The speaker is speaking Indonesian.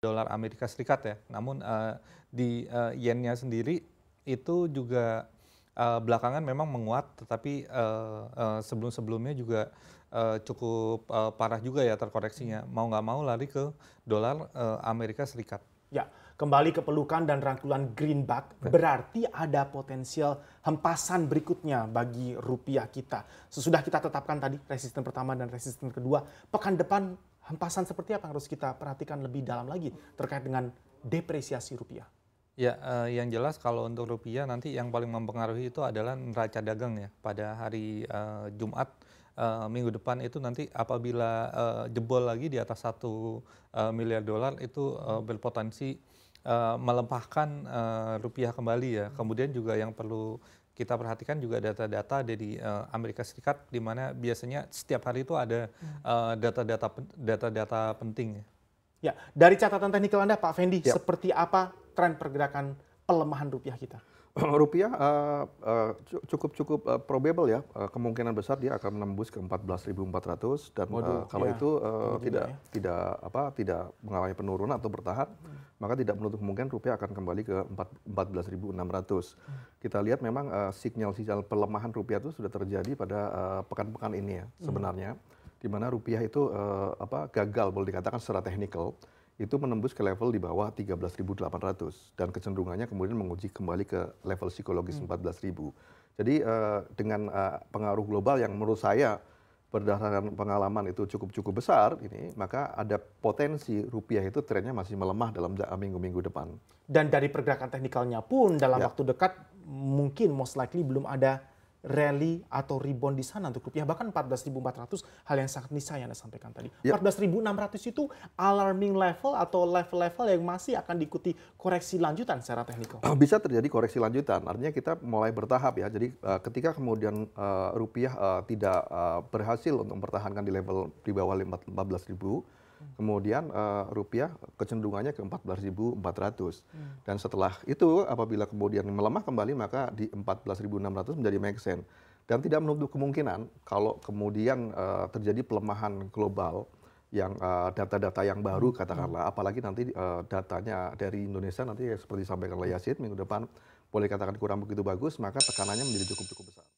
dolar Amerika Serikat ya. Namun uh, di uh, yennya sendiri itu juga uh, belakangan memang menguat, tetapi uh, uh, sebelum-sebelumnya juga uh, cukup uh, parah juga ya terkoreksinya. Mau nggak mau lari ke dolar uh, Amerika Serikat. Ya, kembali ke pelukan dan rangkulan greenback ya. berarti ada potensial hempasan berikutnya bagi rupiah kita. Sesudah kita tetapkan tadi resisten pertama dan resisten kedua, pekan depan hempasan seperti apa yang harus kita perhatikan lebih dalam lagi terkait dengan depresiasi rupiah? Ya, eh, yang jelas kalau untuk rupiah nanti yang paling mempengaruhi itu adalah neraca dagang ya. Pada hari eh, Jumat eh, minggu depan itu nanti apabila eh, jebol lagi di atas satu eh, miliar dolar itu eh, berpotensi eh, melempahkan eh, rupiah kembali ya. Kemudian juga yang perlu kita perhatikan juga data-data dari uh, eh, Amerika Serikat di mana biasanya setiap hari itu ada eh, data-data uh, data-data penting. Ya, dari catatan teknikal Anda Pak Fendi, ya. seperti apa tren pergerakan pelemahan rupiah kita? Eh, rupiah cukup cukup uh, probable ya uh, kemungkinan besar dia akan menembus ke 14.400 dan Waduh, uh, kalau ya. itu uh, tidak ya. tidak apa tidak mengalami penurunan atau bertahan hmm maka tidak menutup kemungkinan rupiah akan kembali ke 14.600. Hmm. Kita lihat memang eh, signal sinyal-sinyal pelemahan rupiah itu sudah terjadi pada eh, pekan-pekan uh, ini ya hmm. sebenarnya, hmm. di mana rupiah itu uh, apa gagal boleh dikatakan secara teknikal itu menembus ke level di bawah 13.800 dan kecenderungannya kemudian menguji kembali ke level psikologis hmm. 14.000. Jadi uh, dengan uh, pengaruh global yang menurut saya berdasarkan pengalaman itu cukup-cukup besar ini, maka ada potensi rupiah itu trennya masih melemah dalam minggu-minggu depan. Dan dari pergerakan teknikalnya pun dalam ya. waktu dekat mungkin most likely belum ada rally atau rebound di sana untuk rupiah bahkan 14.400 hal yang sangat niscaya Anda sampaikan tadi. Yep. Ya. 14.600 itu alarming level atau level-level yang masih akan diikuti koreksi lanjutan secara teknikal. Bisa terjadi koreksi lanjutan. Artinya kita mulai bertahap ya. Jadi uh, ketika kemudian uh, rupiah uh, tidak uh, berhasil untuk mempertahankan di level di bawah 14.000 Hmm. Kemudian uh, rupiah kecenderungannya ke 14.400. Hmm. Dan setelah itu apabila kemudian melemah kembali maka di 14.600 menjadi make Dan tidak menutup kemungkinan kalau kemudian uh, terjadi pelemahan global yang eh, data-data uh, yang baru hmm. katakanlah apalagi nanti uh, datanya dari Indonesia nanti seperti disampaikan oleh Yasid minggu depan boleh katakan kurang begitu bagus maka tekanannya menjadi cukup cukup besar.